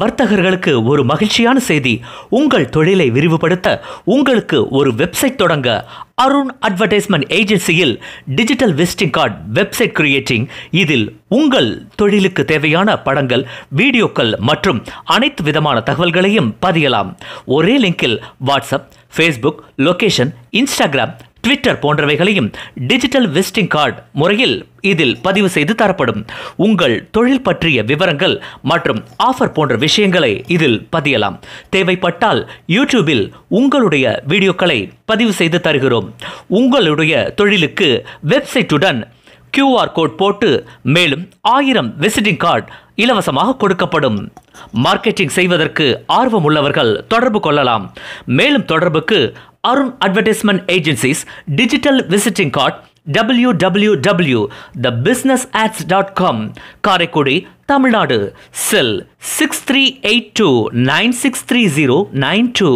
வர்த்தகர்களுக்கு ஒரு மகிழ்ச்சியான செய்தி உங்கள் தொழிலை விரிவுபடுத்த உங்களுக்கு ஒரு வெப்சைட் தொடங்க அருண் அட்வர்டைஸ்மெண்ட் ஏஜென்சியில் digital visiting card website creating இதில் உங்கள் தொழிலுக்கு தேவையான படங்கள் வீடியோக்கள் மற்றும் அனைத்து விதமான தகவல்களையும் பதியலாம் ஒரே லிங்கில் WhatsApp Facebook location Instagram Twitter போன்றவைகளையும் டிஜிட்டல் விசிட்டிங் கார்டு முறையில் இதில் பதிவு செய்து தரப்படும் உங்கள் தொழில் பற்றிய விவரங்கள் மற்றும் ஆஃபர் போன்ற விஷயங்களை இதில் பதியலாம் தேவைப்பட்டால் யூடியூபில் உங்களுடைய வீடியோக்களை பதிவு செய்து தருகிறோம் உங்களுடைய தொழிலுக்கு வெப்சைட்டுடன் கியூஆர் கோட் போட்டு மேலும் ஆயிரம் விசிட்டிங் கார்டு இலவசமாக கொடுக்கப்படும் மார்க்கெட்டிங் செய்வதற்கு ஆர்வம் உள்ளவர்கள் தொடர்பு கொள்ளலாம் மேலும் தொடர்புக்கு Arun Advertisement Agency's digital visiting card www.thebusinessads.com Karaikudi Tamil Nadu cell six three eight two nine six three zero nine two